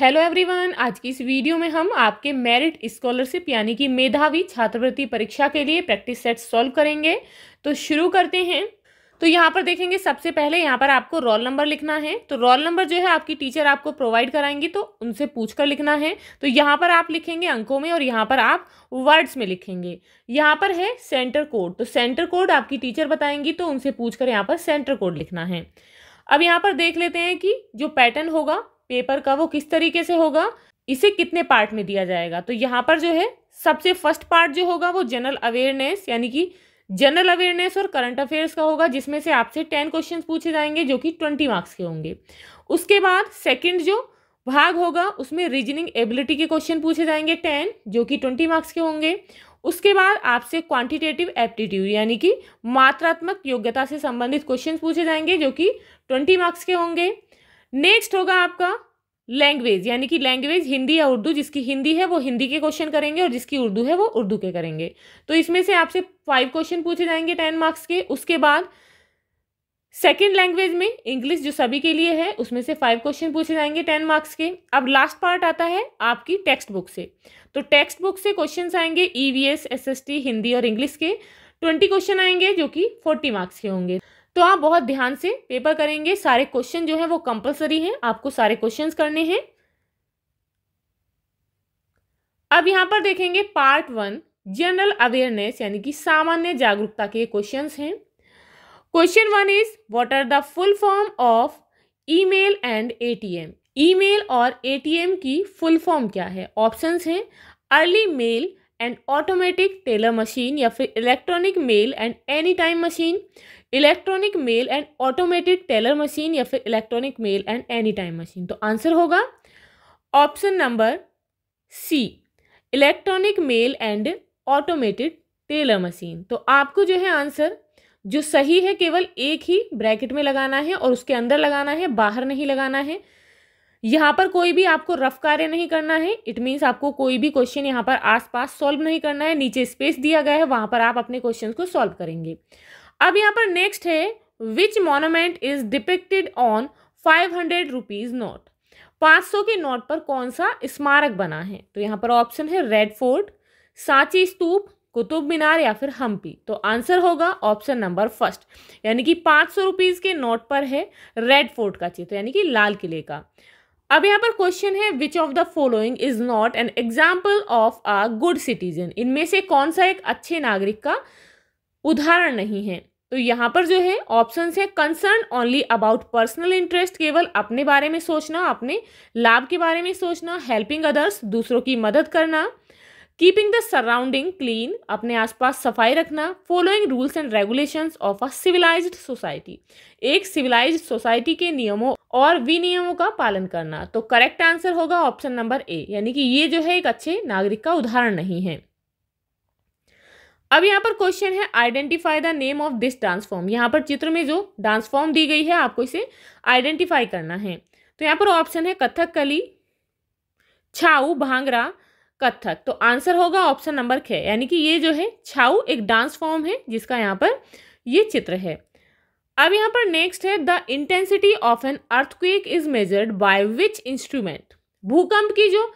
hello everyone आज की इस वीडियो में हम आपके मेरिट स्कॉलरशिप यानी कि मेधावी छात्रवृत्ति परीक्षा के लिए प्रैक्टिस सेट सॉल्व करेंगे तो शुरू करते हैं तो यहाँ पर देखेंगे सबसे पहले यहाँ पर आपको रोल नंबर लिखना है तो रोल नंबर जो है आपकी टीचर आपको प्रोवाइड कराएंगी तो उनसे पूछ कर लिखना है तो यहाँ पर आप लिखेंगे अंकों में और यहाँ पर आप वर्ड्स में लिखेंगे यहाँ पर है सेंटर कोड तो सेंटर कोड आपकी टीचर बताएंगी तो उनसे पूछ कर यहाँ पर सेंटर कोड लिखना है अब यहाँ पर देख लेते हैं कि जो पैटर्न होगा पेपर का वो किस तरीके से होगा इसे कितने पार्ट में दिया जाएगा तो यहाँ पर जो है सबसे फर्स्ट पार्ट जो होगा वो जनरल अवेयरनेस यानी कि जनरल अवेयरनेस और करंट अफेयर्स का होगा जिसमें से आपसे टेन क्वेश्चन पूछे जाएंगे जो कि ट्वेंटी मार्क्स के होंगे उसके बाद सेकेंड जो भाग होगा उसमें रीजनिंग एबिलिटी के क्वेश्चन पूछे जाएंगे टेन जो कि ट्वेंटी मार्क्स के होंगे उसके बाद आपसे क्वांटिटेटिव एप्टीट्यूड यानी कि मात्रात्मक योग्यता से संबंधित क्वेश्चन पूछे जाएंगे जो कि ट्वेंटी मार्क्स के होंगे नेक्स्ट होगा आपका लैंग्वेज यानी कि लैंग्वेज हिंदी या उर्दू जिसकी हिंदी है वो हिंदी के क्वेश्चन करेंगे और जिसकी उर्दू है वो उर्दू के करेंगे तो इसमें से आपसे फाइव क्वेश्चन पूछे जाएंगे टेन मार्क्स के उसके बाद सेकेंड लैंग्वेज में इंग्लिश जो सभी के लिए है उसमें से फाइव क्वेश्चन पूछे जाएंगे टेन मार्क्स के अब लास्ट पार्ट आता है आपकी टेक्स्ट बुक से तो टेक्स्ट बुक से क्वेश्चन आएंगे E V S S T Hindi और इंग्लिश के ट्वेंटी क्वेश्चन आएंगे जो कि फोर्टी मार्क्स के होंगे तो आप बहुत ध्यान से पेपर करेंगे सारे क्वेश्चन जो है वो कंपलसरी हैं आपको सारे क्वेश्चंस करने हैं अब यहां पर देखेंगे पार्ट वन जनरल अवेयरनेस यानी कि सामान्य जागरूकता के क्वेश्चंस हैं question one is what are the full form of email and ATM email और एटीएम की फुल फॉर्म क्या है ऑप्शन हैं early mail and automatic teller machine या फिर electronic mail and any time machine electronic mail and automated teller machine या फिर electronic mail and any time machine तो आंसर होगा option number C electronic mail and automated teller machine तो आपको जो है आंसर जो सही है केवल एक ही ब्रैकेट में लगाना है और उसके अंदर लगाना है बाहर नहीं लगाना है यहाँ पर कोई भी आपको रफ कार्य नहीं करना है इट मीन्स आपको कोई भी क्वेश्चन यहाँ पर आसपास सॉल्व नहीं करना है नीचे स्पेस दिया गया है वहाँ पर आप अपने क्वेश्चन को सॉल्व करेंगे अब यहाँ पर नेक्स्ट है which monument is depicted on five hundred rupees note पाँच सौ के नोट पर कौन सा स्मारक बना है तो यहाँ पर ऑप्शन है रेड फोर्ट सांची स्तूप कुतुब मीनार या फिर हम्पी तो आंसर होगा ऑप्शन नंबर फर्स्ट यानी कि पाँच सौ रुपीज़ के नोट पर है रेड फोर्ट का चित्र यानी कि लाल किले का अब यहाँ पर क्वेश्चन है which of the following is not an example of a good citizen इनमें से कौन सा एक अच्छे नागरिक का उदाहरण नहीं है तो यहाँ पर जो है ऑप्शन है concern only about personal interest केवल अपने बारे में सोचना अपने लाभ के बारे में सोचना हेल्पिंग अदर्स दूसरों की मदद करना कीपिंग द सराउंडिंग क्लीन अपने आसपास सफाई रखना following rules and regulations of a civilised society एक सिविलाइज्ड सोसाइटी के नियमों और विनियमों का पालन करना तो करेक्ट आंसर होगा ऑप्शन नंबर ए यानी कि ये जो है एक अच्छे नागरिक का उदाहरण नहीं है अब यहाँ पर क्वेश्चन है identify the name of this dance form यहाँ पर चित्र में जो डांस फॉर्म दी गई है आपको इसे आइडेंटिफाई करना है तो यहाँ पर ऑप्शन है कथक कली छाऊ भांगरा कथक तो आंसर होगा ऑप्शन नंबर ख यानी कि ये जो है छाऊ एक डांस फॉर्म है जिसका यहाँ पर ये चित्र है अब यहाँ पर नेक्स्ट है the intensity of an earthquake is measured by which instrument भूकंप की जो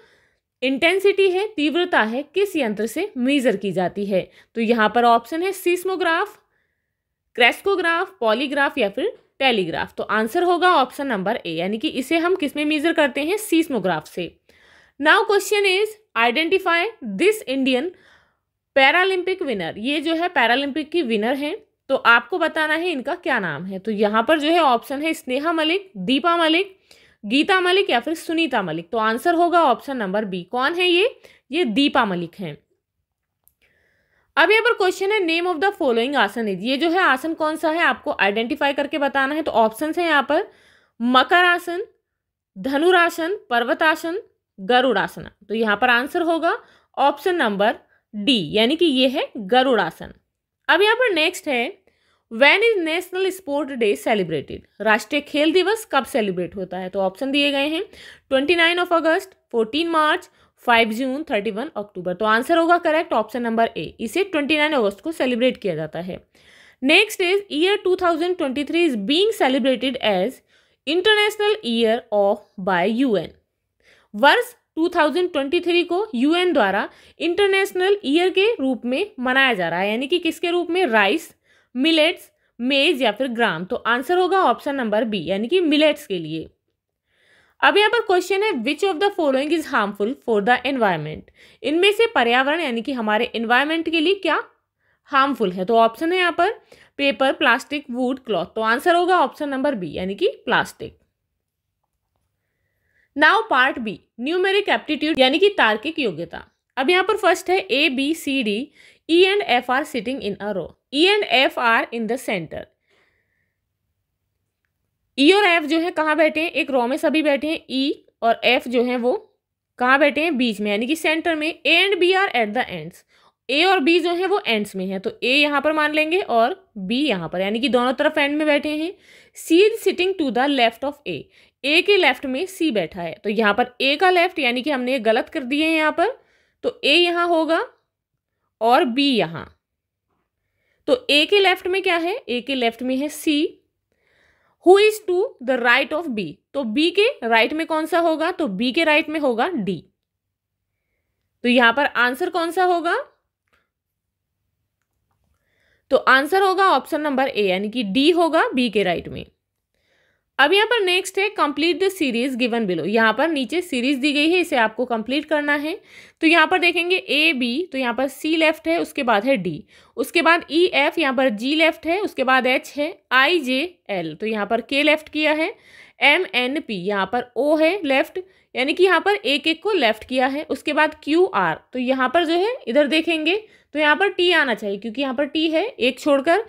इंटेंसिटी है तीव्रता है किस यंत्र से मीज़र की जाती है तो यहाँ पर ऑप्शन है सीस्मोग्राफ क्रेस्कोग्राफ पॉलीग्राफ या फिर टेलीग्राफ तो आंसर होगा ऑप्शन नंबर ए यानी कि इसे हम किस में मीज़र करते हैं सीस्मोग्राफ से now question is identify this Indian Paralympic winner ये जो है पैरालंपिक की विनर हैं तो आपको बताना है इनका क्या नाम है तो यहाँ पर जो है ऑप्शन है स्नेहा मलिक दीपा मलिक गीता मलिक या फिर सुनीता मलिक तो आंसर होगा ऑप्शन नंबर बी कौन है ये ये दीपा मलिक हैं अब यहाँ पर क्वेश्चन है name of the following asana is ये जो है आसन कौन सा है आपको आइडेंटिफाई करके बताना है तो ऑप्शन है यहाँ पर मकर आसन धनुरासन पर्वतासन गरुड़ासन तो यहाँ पर आंसर होगा ऑप्शन नंबर डी यानी कि ये है गरुड़ासन अब यहाँ पर नेक्स्ट है when is national sport day celebrated राष्ट्रीय खेल दिवस कब सेलिब्रेट होता है तो ऑप्शन दिए गए हैं twenty nine of August fourteen March five June thirty one October तो आंसर होगा करेक्ट ऑप्शन नंबर ए इसे ट्वेंटी नाइन अगस्त को सेलिब्रेट किया जाता है next is year two thousand twenty three is being celebrated as international year of by an वर्ष two thousand twenty three को U N द्वारा इंटरनेशनल ईयर के रूप में मनाया जा रहा है यानी कि किसके रूप में राइस मिलेट्स मेज या फिर ग्राम तो आंसर होगा ऑप्शन नंबर बी यानी कि मिलेट्स के लिए अब यहाँ पर क्वेश्चन है which of the following is harmful for the environment इनमें से पर्यावरण यानी कि हमारे एनवायरमेंट के लिए क्या हार्मफुल है तो ऑप्शन है यहाँ पर पेपर प्लास्टिक वुड क्लॉथ तो आंसर होगा ऑप्शन नंबर बी यानी कि plastic now part B numeric aptitude यानी कि तार्किक योग्यता अब यहाँ पर फर्स्ट है A B C D E and F are sitting in a row E and F are in the centre E और एफ जो है कहाँ बैठे हैं एक रॉ में सभी बैठे हैं ई e और एफ जो है वो कहाँ बैठे हैं बीच में यानी कि सेंटर में A and B are at the ends A और बी जो है वो एंड्स में है तो ए यहाँ पर मान लेंगे और बी यहाँ पर यानी कि दोनों तरफ एंड में बैठे हैं C is sitting to the left of A A के लेफ्ट में सी बैठा है तो यहाँ पर ए का लेफ्ट यानी कि हमने गलत कर दिए हैं यहाँ पर तो ए यहाँ होगा और बी यहाँ तो ए के लेफ्ट में क्या है ए के लेफ्ट में है C who is to the right of B तो बी के राइट right में कौन सा होगा तो बी के राइट right में होगा डी तो यहां पर आंसर कौन सा होगा तो आंसर होगा ऑप्शन नंबर ए यानी कि डी होगा बी के राइट right में अब यहाँ पर नेक्स्ट है complete the series given below यहाँ पर नीचे सीरीज दी गई है इसे आपको कंप्लीट करना है तो यहाँ पर देखेंगे ए बी तो यहाँ पर सी लेफ्ट है उसके बाद है डी उसके बाद ई e, एफ यहाँ पर जी लेफ्ट है उसके बाद एच है आई जे एल तो यहाँ पर के लेफ्ट किया है एम एन पी यहाँ पर ओ है लेफ्ट यानी कि यहाँ पर एक एक को लेफ्ट किया है उसके बाद क्यू आर तो यहाँ पर जो है इधर देखेंगे तो यहाँ पर टी आना चाहिए क्योंकि यहाँ पर टी है एक छोड़कर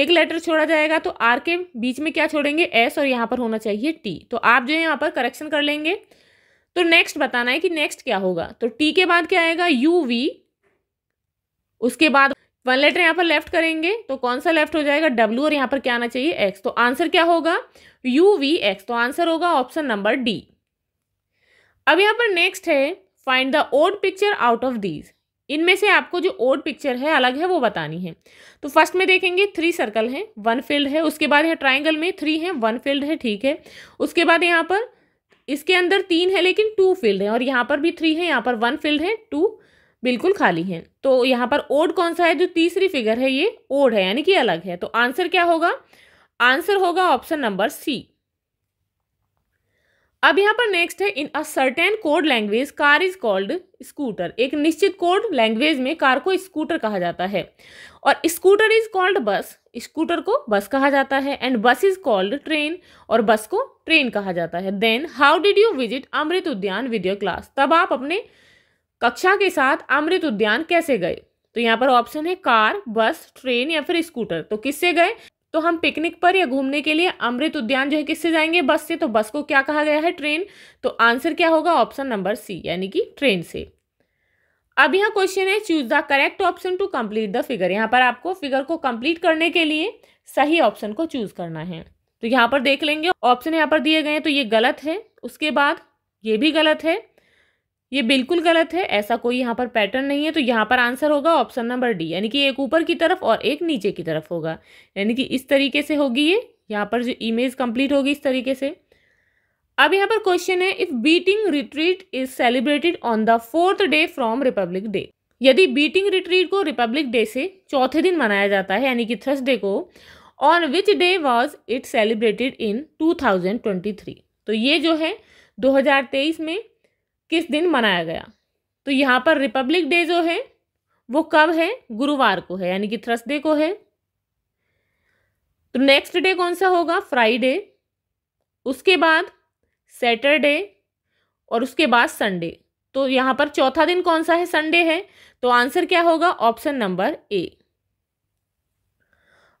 एक लेटर छोड़ा जाएगा तो आर के बीच में क्या छोड़ेंगे एस और यहाँ पर होना चाहिए टी तो आप जो है यहाँ पर करेक्शन कर लेंगे तो नेक्स्ट बताना है कि नेक्स्ट क्या होगा तो टी के बाद क्या आएगा यू वी उसके बाद वन लेटर यहाँ पर लेफ्ट करेंगे तो कौन सा लेफ्ट हो जाएगा डब्ल्यू और यहाँ पर क्या आना चाहिए एक्स तो आंसर क्या होगा यू वी एक्स तो आंसर होगा ऑप्शन नंबर डी अब यहाँ पर नेक्स्ट है find the odd picture out of these इनमें से आपको जो ओड पिक्चर है अलग है वो बतानी है तो फर्स्ट में देखेंगे थ्री सर्कल हैं वन फील्ड है उसके बाद यहाँ ट्राइंगल में थ्री है वन फील्ड है ठीक है उसके बाद यहाँ पर इसके अंदर तीन है लेकिन टू फील्ड है और यहाँ पर भी थ्री है यहाँ पर वन फील्ड है टू बिल्कुल खाली है तो यहाँ पर ओड कौन सा है जो तीसरी फिगर है ये ओड है यानी कि अलग है तो आंसर क्या होगा आंसर होगा ऑप्शन नंबर सी अब यहाँ पर नेक्स्ट है in a certain code language car is called scooter एक निश्चित कोड लैंग्वेज में कार को स्कूटर कहा जाता है और scooter is called bus scooter को बस कहा जाता है एंड बस इज कॉल्ड ट्रेन और बस को ट्रेन कहा जाता है then how did you visit Amrit Udyan with class तब आप अपने कक्षा के साथ अमृत उद्यान कैसे गए तो यहाँ पर ऑप्शन है कार बस ट्रेन या फिर स्कूटर तो किससे गए तो हम पिकनिक पर या घूमने के लिए अमृत उद्यान जो है किससे जाएंगे बस से तो बस को क्या कहा गया है ट्रेन तो आंसर क्या होगा ऑप्शन नंबर सी यानी कि ट्रेन से अब यहाँ क्वेश्चन है choose the correct option to complete the figure यहाँ पर आपको फिगर को कंप्लीट करने के लिए सही ऑप्शन को चूज करना है तो यहाँ पर देख लेंगे ऑप्शन यहाँ पर दिए गए हैं तो ये गलत है उसके बाद ये भी गलत है ये बिल्कुल गलत है ऐसा कोई यहाँ पर पैटर्न नहीं है तो यहाँ पर आंसर होगा ऑप्शन नंबर डी यानी कि एक ऊपर की तरफ और एक नीचे की तरफ होगा यानी कि इस तरीके से होगी ये यहाँ पर जो इमेज कंप्लीट होगी इस तरीके से अब यहाँ पर क्वेश्चन है if Beating Retreat is celebrated on the fourth day from Republic Day यदि बीटिंग रिट्रीट को रिपब्लिक डे से चौथे दिन मनाया जाता है यानी कि थर्सडे को on which day was it celebrated in two तो ये जो है 2023 में किस दिन मनाया गया तो यहाँ पर रिपब्लिक डे जो है वो कब है गुरुवार को है यानी कि थर्सडे को है तो नेक्स्ट डे कौन सा होगा फ्राइडे उसके बाद सैटरडे और उसके बाद संडे तो यहाँ पर चौथा दिन कौन सा है संडे है तो आंसर क्या होगा ऑप्शन नंबर ए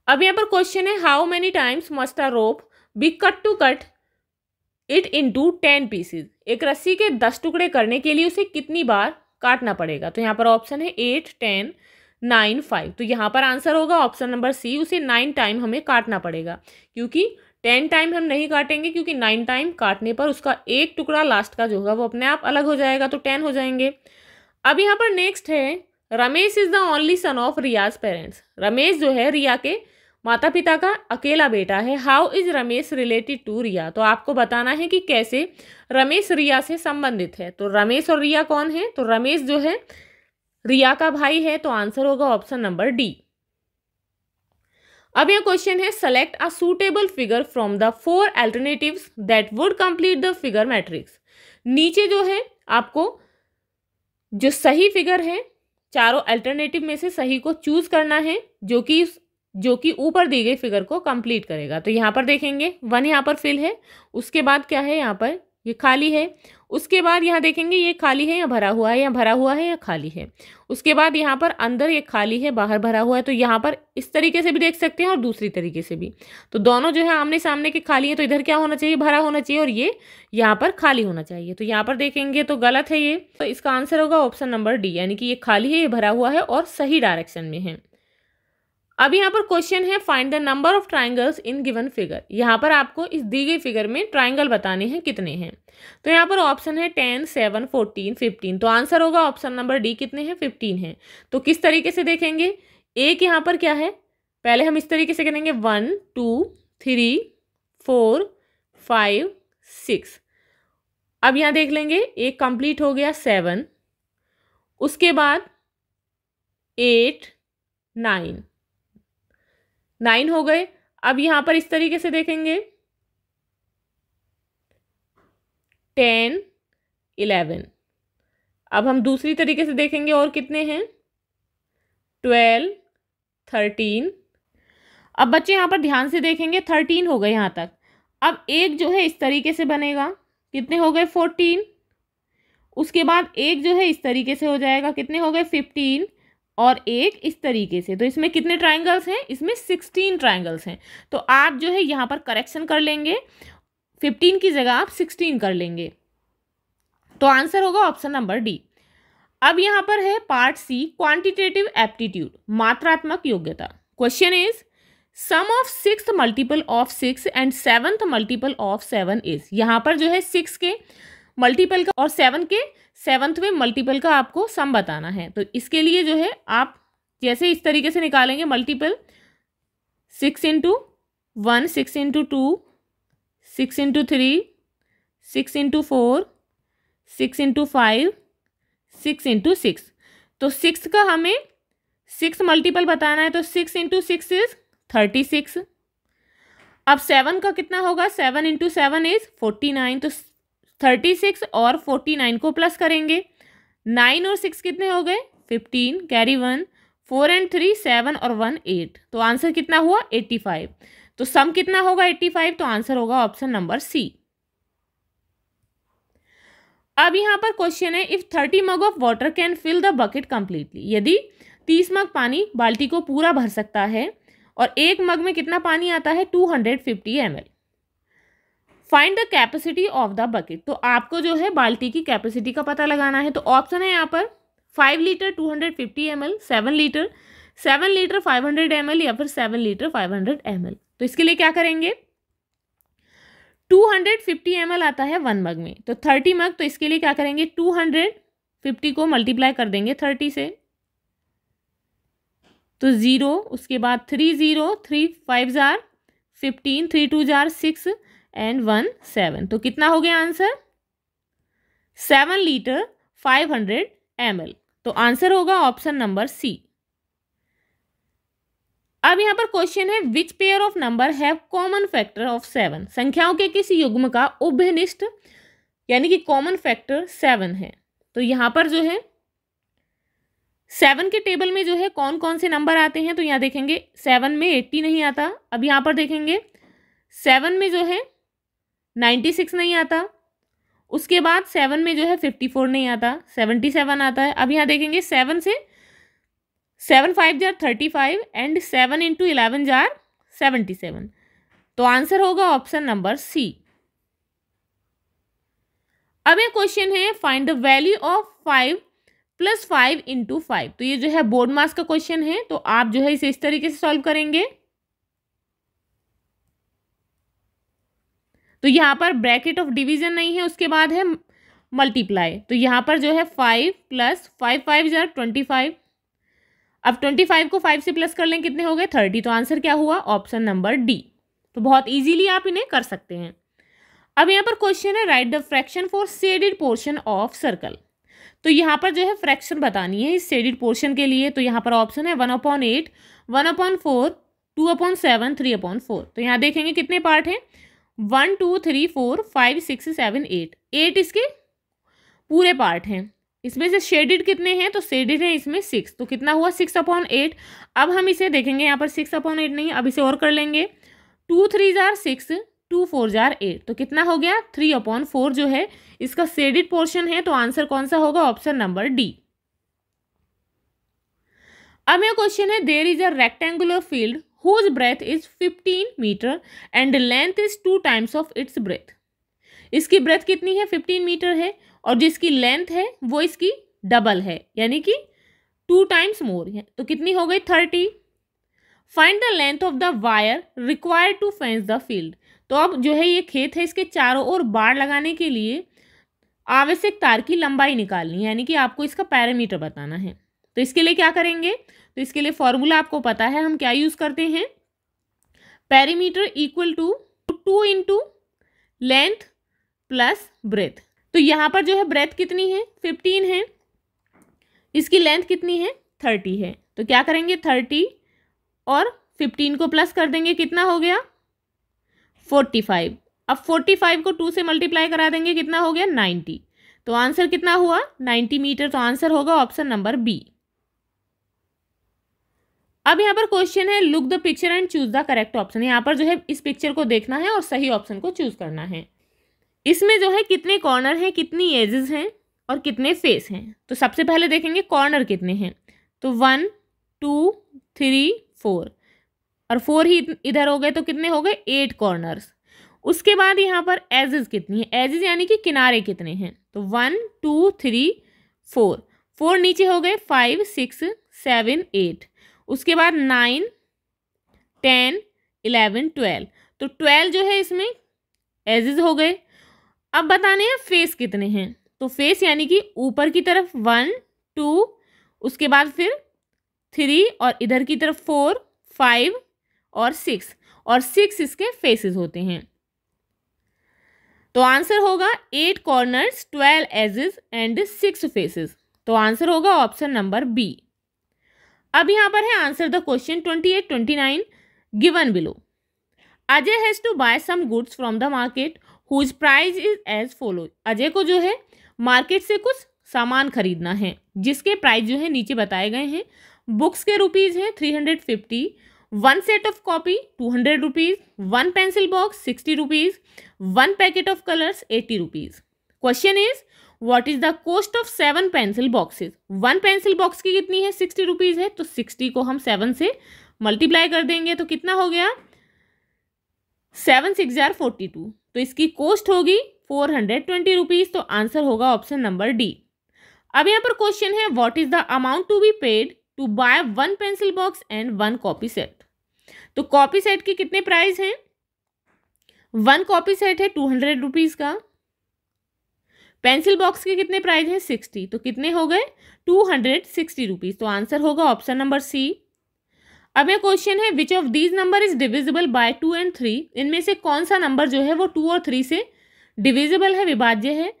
अब यहाँ पर क्वेश्चन है how many times must a rope be cut to cut it in to ten pieces एक रस्सी के दस टुकड़े करने के लिए उसे कितनी बार काटना पड़ेगा तो यहाँ पर ऑप्शन है एट टेन नाइन फाइव तो यहाँ पर आंसर होगा ऑप्शन नंबर सी उसे नाइन टाइम हमें काटना पड़ेगा क्योंकि टेन टाइम हम नहीं काटेंगे क्योंकि नाइन टाइम काटने पर उसका एक टुकड़ा लास्ट का जो होगा वो अपने आप अलग हो जाएगा तो टेन हो जाएंगे अब यहाँ पर नेक्स्ट है Ramesh is the only son of Riya's parents Ramesh जो है रिया के माता पिता का अकेला बेटा है how is Ramesh related to Riya तो आपको बताना है कि कैसे रमेश रिया से संबंधित है तो रमेश और रिया कौन है तो रमेश जो है रिया का भाई है तो आंसर होगा ऑप्शन नंबर डी अब यह क्वेश्चन है select a suitable figure from the four alternative that would complete the figure matrix नीचे जो है आपको जो सही फिगर है चारों अल्टरनेटिव में से सही को चूज करना है जो कि जो कि ऊपर दी गई फिगर को कंप्लीट करेगा तो यहाँ पर देखेंगे वन यहाँ पर फिल है उसके बाद क्या है यहाँ पर ये खाली है उसके बाद यहाँ देखेंगे ये खाली है या भरा हुआ है या भरा हुआ है या खाली है उसके बाद यहाँ पर अंदर ये खाली है बाहर भरा हुआ है तो यहाँ पर इस तरीके से भी देख सकते हैं और दूसरी तरीके से भी तो दोनों जो है आमने सामने के खाली हैं तो इधर क्या होना चाहिए भरा होना चाहिए और ये यहाँ पर खाली होना चाहिए तो यहाँ पर देखेंगे तो गलत है ये तो इसका आंसर होगा ऑप्शन नंबर डी यानी कि ये खाली है ये भरा हुआ है और सही डायरेक्शन में है अब यहाँ पर क्वेश्चन है find the number of triangles in given figure यहाँ पर आपको इस दी गई फिगर में ट्राइंगल बताने हैं कितने हैं तो यहाँ पर ऑप्शन है टेन सेवन फोर्टीन फिफ्टीन तो आंसर होगा ऑप्शन नंबर डी कितने हैं फिफ्टीन है तो किस तरीके से देखेंगे एक यहाँ पर क्या है पहले हम इस तरीके से करेंगे one two three four five six अब यहाँ देख लेंगे एक कंप्लीट हो गया सेवन उसके बाद एट नाइन नाइन हो गए अब यहाँ पर इस तरीके से देखेंगे टेन इलेवन अब हम दूसरी तरीके से देखेंगे और कितने हैं ट्वेल्व थर्टीन अब बच्चे यहाँ पर ध्यान से देखेंगे थर्टीन हो गए यहाँ तक अब एक जो है इस तरीके से बनेगा कितने हो गए फोर्टीन उसके बाद एक जो है इस तरीके से हो जाएगा कितने हो गए फिफ्टीन और एक इस तरीके से तो इसमें कितने ट्राइंगल्स हैं इसमें सिक्सटीन ट्राइंगल्स हैं तो आप जो है यहाँ पर करेक्शन कर लेंगे फिफ्टीन की जगह आप सिक्सटीन कर लेंगे तो आंसर होगा ऑप्शन नंबर डी अब यहाँ पर है पार्ट सी क्वांटिटेटिव एप्टीट्यूड मात्रात्मक योग्यता question is sum of six multiple of six and seventh multiple of seven is यहाँ पर जो है सिक्स के मल्टीपल का और सेवन के सेवन्थ में मल्टीपल का आपको सम बताना है तो इसके लिए जो है आप जैसे इस तरीके से निकालेंगे multiple six into one six into two six into three six into four six into five six into six तो सिक्स का हमें सिक्स मल्टीपल बताना है तो six into six is thirty six अब सेवन का कितना होगा seven into seven is forty nine तो थर्टी सिक्स और फोर्टी नाइन को प्लस करेंगे नाइन और सिक्स कितने हो गए fifteen carry one four and three seven और वन एट तो आंसर कितना हुआ एट्टी फाइव तो सम कितना होगा एट्टी फाइव तो आंसर होगा ऑप्शन नंबर सी अब यहाँ पर क्वेश्चन है if thirty mug of water can fill the bucket completely यदि तीस मग पानी बाल्टी को पूरा भर सकता है और एक मग में कितना पानी आता है two hundred fifty M L find the capacity of the bucket तो आपको जो है बाल्टी की कैपेसिटी का पता लगाना है तो ऑप्शन है यहाँ पर five litre two hundred fifty M L seven litre seven litre five hundred M L या फिर seven litre five hundred M L तो इसके लिए क्या करेंगे two hundred fifty M L आता है वन मग में तो थर्टी मग तो इसके लिए क्या करेंगे टू हंड्रेड फिफ्टी को मल्टीप्लाई कर देंगे थर्टी से तो ज़ीरो उसके बाद थ्री ज़ीरो थ्री फाइव ज़ार फिफ्टीन थ्री टू ज़ार सिक्स एंड वन सेवन तो कितना हो गया answer seven litre five hundred M तो आंसर होगा ऑप्शन नंबर सी अब यहां पर क्वेश्चन है which pair of number have common factor of seven संख्याओं के किस युग्म का उभयनिष्ठ यानी कि कॉमन फैक्टर सेवन है तो यहां पर जो है सेवन के टेबल में जो है कौन कौन से नंबर आते हैं तो यहां देखेंगे सेवन में एट्टी नहीं आता अब यहां पर देखेंगे सेवन में जो है नाइन्टी सिक्स नहीं आता उसके बाद सेवन में जो है फिफ्टी फोर नहीं आता सेवेंटी सेवन आता है अब यहाँ देखेंगे सेवन से सेवन फाइव जार thirty five and seven into eleven जार सेवेंटी सेवन तो आंसर होगा ऑप्शन नंबर सी अब एक क्वेश्चन है find the value of five plus five into five तो ये जो है बोर्ड मास का क्वेश्चन है तो आप जो है इसे इस तरीके से सॉल्व करेंगे तो यहाँ पर ब्रैकेट ऑफ डिवीजन नहीं है उसके बाद है मल्टीप्लाई तो यहाँ पर जो है फाइव प्लस फाइव फाइव जर ट्वेंटी फाइव अब ट्वेंटी फाइव को फाइव से प्लस कर लें कितने हो गए थर्टी तो आंसर क्या हुआ ऑप्शन नंबर डी तो बहुत इजीली आप इन्हें कर सकते हैं अब यहाँ पर क्वेश्चन है write the fraction for shaded portion of circle तो यहाँ पर जो है फ्रैक्शन बतानी है इस सेडिड पोर्शन के लिए तो यहाँ पर ऑप्शन है one upon eight one upon four two upon seven three upon four तो यहाँ देखेंगे कितने पार्ट हैं one two three four five six seven eight eight इसके पूरे पार्ट हैं इसमें से शेडिड कितने हैं तो शेडेड हैं इसमें सिक्स तो कितना हुआ सिक्स अपॉन एट अब हम इसे देखेंगे यहाँ पर सिक्स अपॉन एट नहीं अब इसे और कर लेंगे टू थ्री जार सिक्स टू फोर जार एट तो कितना हो गया थ्री अपॉन फोर जो है इसका शेडेड पोर्शन है तो आंसर कौन सा होगा ऑप्शन नंबर डी अब यह क्वेश्चन है there is a rectangular field whose breadth is 15 metre and length is two times of its breadth इसकी ब्रेथ कितनी है 15 मीटर है और जिसकी लेंथ है वो इसकी डबल है यानी कि टू टाइम्स मोर है तो कितनी हो गई thirty find the length of the wire required to fence the field तो अब जो है ये खेत है इसके चारों ओर बाढ़ लगाने के लिए आवश्यक तार की लंबाई निकालनी है यानी कि आपको इसका पैरामीटर बताना है तो इसके लिए क्या करेंगे तो इसके लिए फॉर्मूला आपको पता है हम क्या यूज़ करते हैं perimeter equal to two into length plus breadth तो यहाँ पर जो है ब्रेथ कितनी है फिफ्टीन है इसकी लेंथ कितनी है थर्टी है तो क्या करेंगे थर्टी और फिफ्टीन को प्लस कर देंगे कितना हो गया फोर्टी फाइव अब फोर्टी फाइव को टू से मल्टीप्लाई करा देंगे कितना हो गया नाइन्टी तो आंसर कितना हुआ नाइन्टी मीटर तो आंसर होगा ऑप्शन नंबर बी अब यहाँ पर क्वेश्चन है look the picture and choose the correct option यहाँ पर जो है इस पिक्चर को देखना है और सही ऑप्शन को चूज करना है इसमें जो है कितने कॉर्नर हैं कितनी एजेस हैं और कितने फेस हैं तो सबसे पहले देखेंगे कॉर्नर कितने हैं तो वन टू थ्री फोर और फोर ही इधर हो गए तो कितने हो गए एट कॉर्नर्स उसके बाद यहाँ पर एजेस कितनी है एजेस यानी कि किनारे कितने हैं तो one two three four four नीचे हो गए फाइव सिक्स सेवन एट उसके बाद नाइन टेन इलेवन ट्वेल्व तो ट्वेल्व जो है इसमें एजेज हो गए अब बताने हैं फेस कितने हैं तो फेस यानी कि ऊपर की तरफ वन टू उसके बाद फिर थ्री और इधर की तरफ फोर फाइव और सिक्स और सिक्स इसके फेसेस होते हैं तो आंसर होगा eight corners twelve edges and six faces तो आंसर होगा ऑप्शन नंबर बी अब यहाँ पर है answer the question twenty eight twenty nine given below Ajay has to buy some goods from the market whose price is as follow Ajay को जो है market से कुछ सामान खरीदना है जिसके प्राइस जो है नीचे बताए गए हैं बुक्स के रुपीज़ हैं three hundred fifty one set of copy two hundred rupees one pencil box sixty rupees one packet of colours eighty rupees question is what is the cost of seven pencil boxes one pencil box की कितनी है sixty rupees है तो sixty को हम seven से multiply कर देंगे तो कितना हो गया सेवन सिक्स हजार फोर्टी टू तो इसकी कॉस्ट होगी फोर हंड्रेड ट्वेंटी रुपीज़ तो आंसर होगा ऑप्शन नंबर डी अब यहाँ पर क्वेश्चन है what is the amount to be paid to buy one pencil box and one copy set तो कॉपी सेट के कितने प्राइस हैं वन कॉपी सेट है टू हंड्रेड रुपीज़ का पेंसिल बॉक्स के कितने प्राइस हैं सिक्सटी तो कितने हो गए टू हंड्रेड सिक्सटी रुपीज़ तो आंसर होगा ऑप्शन नंबर सी अब यह क्वेश्चन है which of these number is divisible by two and three इनमें से कौन सा नंबर जो है वो टू और थ्री से डिविजिबल है विभाज्य है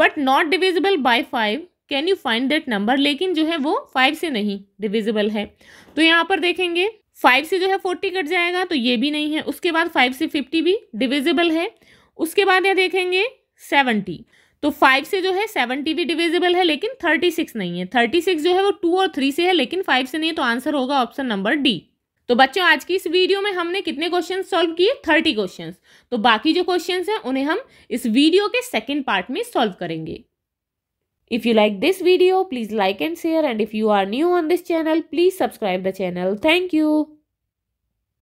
but not divisible by five can you find that number लेकिन जो है वो फाइव से नहीं डिविजिबल है तो यहाँ पर देखेंगे फाइव से जो है फोर्टी कट जाएगा तो ये भी नहीं है उसके बाद फाइव से फिफ्टी भी डिविजिबल है उसके बाद यह देखेंगे सेवेंटी तो फाइव से जो है सेवेंटी भी डिविजिबल है लेकिन थर्टी सिक्स नहीं है थर्टी सिक्स जो है वो टू और थ्री से है लेकिन फाइव से नहीं है तो आंसर होगा ऑप्शन नंबर डी तो बच्चों आज की इस वीडियो में हमने कितने क्वेश्चन सॉल्व किए थर्टी क्वेश्चन तो बाकी जो क्वेश्चन हैं उन्हें हम इस वीडियो के सेकेंड पार्ट में सॉल्व करेंगे if you like this video please like and share and if you are new on this channel please subscribe the channel thank you